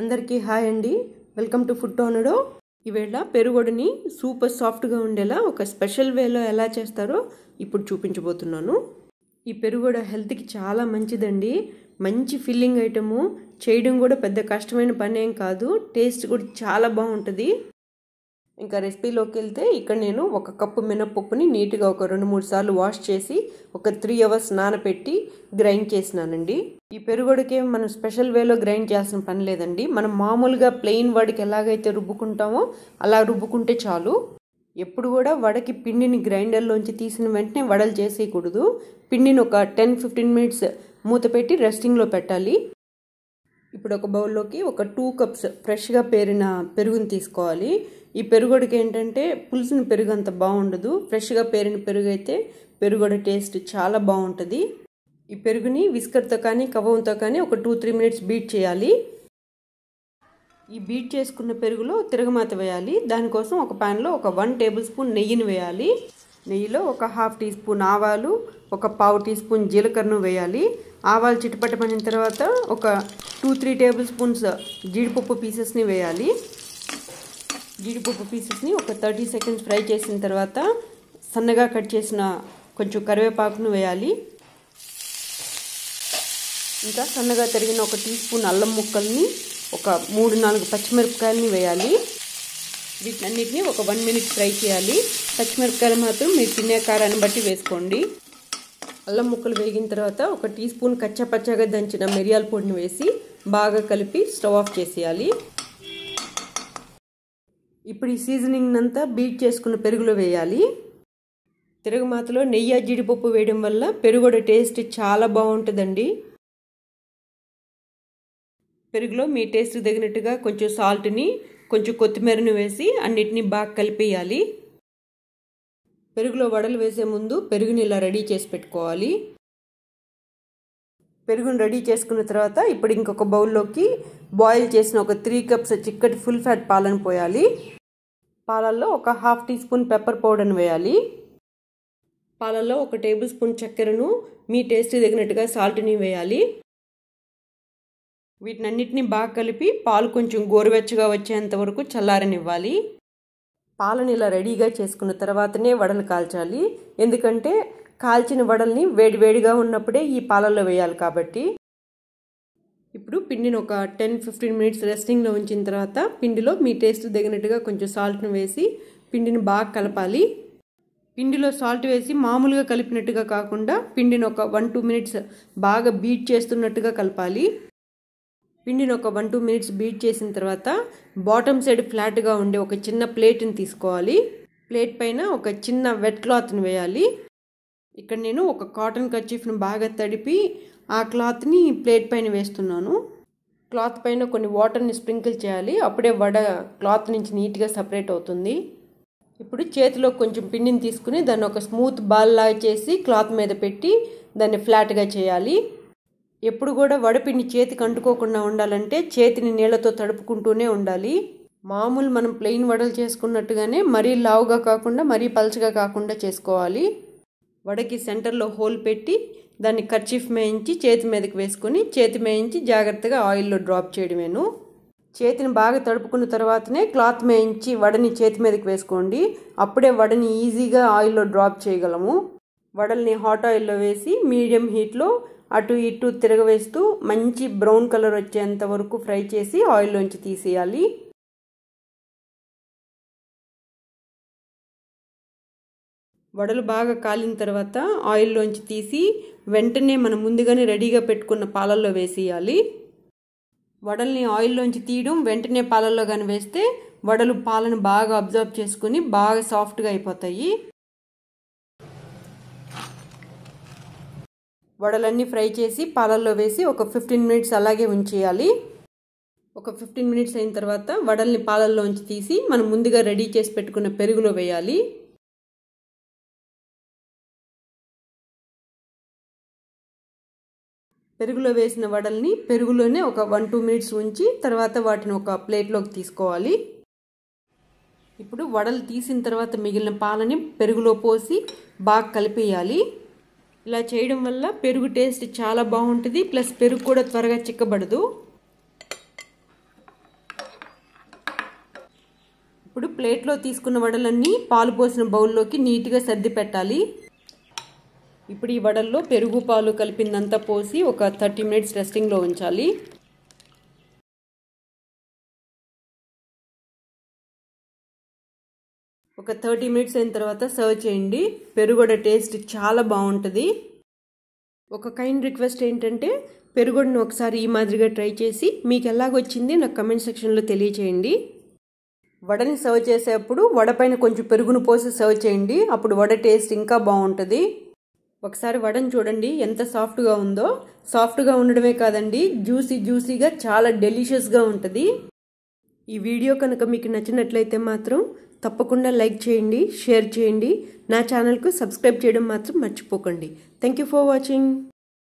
అందరికీ హాయ్ అండి welcome to food టోనడో ఈవేళ పెరుగొడిని సూపర్ సాఫ్ట్గా ఉండేలా ఒక స్పెషల్ వేలో ఎలా చేస్తారో ఇప్పుడు చూపించబోతున్నాను ఈ పెరుగొడ హెల్త్కి చాలా మంచిదండి మంచి ఫిల్లింగ్ ఐటము చేయడం కూడా పెద్ద కష్టమైన పని ఏం కాదు టేస్ట్ కూడా చాలా బాగుంటుంది ఇంకా రెసిపీలోకి వెళ్తే ఇక్కడ నేను ఒక కప్పు మినప్పప్పుని నీట్గా ఒక రెండు మూడు సార్లు వాష్ చేసి ఒక త్రీ అవర్స్ నానపెట్టి గ్రైండ్ చేసినానండి ఈ పెరుగుడికి మనం స్పెషల్ వేలో గ్రైండ్ చేయాల్సిన పని లేదండి మనం మామూలుగా ప్లెయిన్ వాడికి ఎలాగైతే రుబ్బుకుంటామో అలా రుబ్బుకుంటే చాలు ఎప్పుడు కూడా వడకి పిండిని గ్రైండర్లోంచి తీసిన వెంటనే వడలు చేసేయకూడదు పిండిని ఒక టెన్ ఫిఫ్టీన్ మినిట్స్ మూత పెట్టి రెస్టింగ్లో పెట్టాలి ఇప్పుడు ఒక బౌల్లోకి ఒక టూ కప్స్ ఫ్రెష్గా పేరిన పెరుగుని తీసుకోవాలి ఈ పెరుగుడికి ఏంటంటే పులుసిన పెరుగు అంత బాగుండదు ఫ్రెష్గా పేరిన పెరుగు అయితే పెరుగుడ టేస్ట్ చాలా బాగుంటుంది ఈ పెరుగుని విస్కర్తో కానీ కవంతో కానీ ఒక టూ త్రీ మినిట్స్ బీట్ చేయాలి ఈ బీట్ చేసుకున్న పెరుగులో తిరగమాత వేయాలి దానికోసం ఒక ప్యాన్లో ఒక వన్ టేబుల్ స్పూన్ నెయ్యిని వేయాలి నెయ్యిలో ఒక హాఫ్ టీ స్పూన్ ఆవాలు ఒక పావు టీ స్పూన్ జీలకర్రను వేయాలి ఆవాలు చిటపటమనిన తర్వాత ఒక టూ త్రీ టేబుల్ స్పూన్స్ జీడిపప్పు పీసెస్ని వేయాలి జీడిపప్పు పీసెస్ని ఒక థర్టీ సెకండ్స్ ఫ్రై చేసిన తర్వాత సన్నగా కట్ చేసిన కొంచెం కరివేపాకును వేయాలి ఇంకా సన్నగా తరిగిన ఒక టీ స్పూన్ అల్లం ముక్కల్ని ఒక మూడు నాలుగు పచ్చిమిరపకాయలని వేయాలి అన్నిటినీ ఒక వన్ మినిట్ ఫ్రై చేయాలి పచ్చిమిరపకాయలు మాత్రం మీరు తినే కారాన్ని బట్టి వేసుకోండి అల్లం ముక్కలు వేగిన తర్వాత ఒక టీ స్పూన్ కచ్చపచ్చగా దంచిన మిరియాల పొడిని వేసి బాగా కలిపి స్టవ్ ఆఫ్ చేసేయాలి ఇప్పుడు ఈ సీజనింగ్ అంతా బీట్ చేసుకున్న పెరుగులో వేయాలి తిరగమాతలో నెయ్యి జీడిపప్పు వేయడం వల్ల పెరుగు టేస్ట్ చాలా బాగుంటుందండి పెరుగులో మీ టేస్ట్కి తగినట్టుగా కొంచెం సాల్ట్ని కొంచెం కొత్తిమీరను వేసి అన్నిటినీ బాగా కలిపేయాలి పెరుగులో వడలు వేసే ముందు పెరుగుని ఇలా రెడీ చేసి పెట్టుకోవాలి పెరుగును రెడీ చేసుకున్న తర్వాత ఇప్పుడు ఇంకొక బౌల్లోకి బాయిల్ చేసిన ఒక త్రీ కప్స్ చిక్కటి ఫుల్ ఫ్యాట్ పాలను పోయాలి పాలల్లో ఒక హాఫ్ టీ స్పూన్ పెప్పర్ పౌడర్ని వేయాలి పాలల్లో ఒక టేబుల్ స్పూన్ చక్కెరను మీ టేస్ట్ తగినట్టుగా సాల్ట్ని వేయాలి వీటినన్నిటినీ బాగా కలిపి పాలు కొంచెం గోరువెచ్చగా వచ్చేంత వరకు చల్లారనివ్వాలి పాలను ఇలా రెడీగా చేసుకున్న తర్వాతనే వడలు కాల్చాలి ఎందుకంటే కాల్చిన వడల్ని వేడివేడిగా ఉన్నప్పుడే ఈ పాలల్లో వేయాలి కాబట్టి ఇప్పుడు పిండిని ఒక టెన్ ఫిఫ్టీన్ మినిట్స్ రెస్టింగ్లో ఉంచిన తర్వాత పిండిలో మీ టేస్ట్ తగినట్టుగా కొంచెం సాల్ట్ను వేసి పిండిని బాగా కలపాలి పిండిలో సాల్ట్ వేసి మామూలుగా కలిపినట్టుగా కాకుండా పిండిని ఒక వన్ టూ మినిట్స్ బాగా బీట్ చేస్తున్నట్టుగా కలపాలి పిండిని ఒక వన్ టూ మినిట్స్ బీట్ చేసిన తర్వాత బాటమ్ సైడ్ ఫ్లాట్గా ఉండే ఒక చిన్న ప్లేట్ని తీసుకోవాలి ప్లేట్ పైన ఒక చిన్న వెట్ క్లాత్ని వేయాలి ఇక్కడ నేను ఒక కాటన్ కర్చీఫ్ని బాగా తడిపి ఆ క్లాత్ని ప్లేట్ పైన వేస్తున్నాను క్లాత్ పైన కొన్ని వాటర్ని స్ప్రింకిల్ చేయాలి అప్పుడే వడ క్లాత్ నుంచి నీట్గా సపరేట్ అవుతుంది ఇప్పుడు చేతిలో కొంచెం పిండిని తీసుకుని దాన్ని ఒక స్మూత్ బాల్ లాగా చేసి క్లాత్ మీద పెట్టి దాన్ని ఫ్లాట్గా చేయాలి ఎప్పుడు కూడా వడపిండి చేతికి అంటుకోకుండా ఉండాలంటే చేతిని నీళ్లతో తడుపుకుంటూనే ఉండాలి మామూలు మనం ప్లెయిన్ వడలు చేసుకున్నట్టుగానే మరీ లావుగా కాకుండా మరీ పలచగా కాకుండా చేసుకోవాలి వడకి సెంటర్లో హోల్ పెట్టి దాన్ని కర్చీఫ్ మేయించి చేతి మీదకి వేసుకొని చేతి మేయించి జాగ్రత్తగా ఆయిల్లో డ్రాప్ చేయడమేను చేతిని బాగా తడుపుకున్న తర్వాతనే క్లాత్ మేయించి వడని చేతి మీదకి వేసుకోండి అప్పుడే వడని ఈజీగా ఆయిల్లో డ్రాప్ చేయగలము వడల్ని హాట్ ఆయిల్లో వేసి మీడియం హీట్లో అటు ఇటు తిరగవేస్తూ మంచి బ్రౌన్ కలర్ వచ్చేంత వరకు ఫ్రై చేసి ఆయిల్లోంచి తీసేయాలి వడలు బాగా కాలిన తర్వాత ఆయిల్లోంచి తీసి వెంటనే మనం ముందుగానే రెడీగా పెట్టుకున్న పాలల్లో వేసేయాలి వడల్ని ఆయిల్లోంచి తీయడం వెంటనే పాలల్లో కానీ వేస్తే వడలు పాలను బాగా అబ్జర్వ్ చేసుకుని బాగా సాఫ్ట్గా అయిపోతాయి వడలన్నీ ఫ్రై చేసి పాలల్లో వేసి ఒక ఫిఫ్టీన్ మినిట్స్ అలాగే ఉంచేయాలి ఒక ఫిఫ్టీన్ మినిట్స్ అయిన తర్వాత వడల్ని పాలల్లో ఉంచి తీసి మనం ముందుగా రెడీ చేసి పెట్టుకున్న పెరుగులో వేయాలి పెరుగులో వేసిన వడల్ని పెరుగులోనే ఒక వన్ టూ మినిట్స్ ఉంచి తర్వాత వాటిని ఒక ప్లేట్లోకి తీసుకోవాలి ఇప్పుడు వడలు తీసిన తర్వాత మిగిలిన పాలని పెరుగులో పోసి బాగా కలిపేయాలి ఇలా చేయడం వల్ల పెరుగు టేస్ట్ చాలా బాగుంటుంది ప్లస్ పెరుగు కూడా త్వరగా చిక్కబడదు ఇప్పుడు ప్లేట్లో తీసుకున్న వడలన్నీ పాలు పోసిన బౌల్లోకి నీట్గా సర్ది పెట్టాలి ఇప్పుడు ఈ వడల్లో పెరుగు పాలు కలిపిందంతా పోసి ఒక థర్టీ మినిట్స్ రెస్టింగ్లో ఉంచాలి ఒక థర్టీ మినిట్స్ అయిన తర్వాత సర్వ్ చేయండి పెరుగుడ టేస్ట్ చాలా బాగుంటుంది ఒక కైండ్ రిక్వెస్ట్ ఏంటంటే పెరుగుడిని ఒకసారి ఈ మాదిరిగా ట్రై చేసి మీకు ఎలాగొచ్చింది నాకు కమెంట్ సెక్షన్లో తెలియచేయండి వడని సర్వ్ చేసేప్పుడు వడపైన కొంచెం పెరుగును పోసి సర్వ్ చేయండి అప్పుడు వడ టేస్ట్ ఇంకా బాగుంటుంది ఒకసారి వడని చూడండి ఎంత సాఫ్ట్గా ఉందో సాఫ్ట్గా ఉండడమే కాదండి జ్యూసీ జ్యూసీగా చాలా డెలిషియస్గా ఉంటుంది ఈ వీడియో కనుక మీకు నచ్చినట్లయితే మాత్రం తప్పకుండా లైక్ చేయండి షేర్ చేయండి నా ఛానల్కు సబ్స్క్రైబ్ చేయడం మాత్రం మర్చిపోకండి థ్యాంక్ యూ ఫర్ వాచింగ్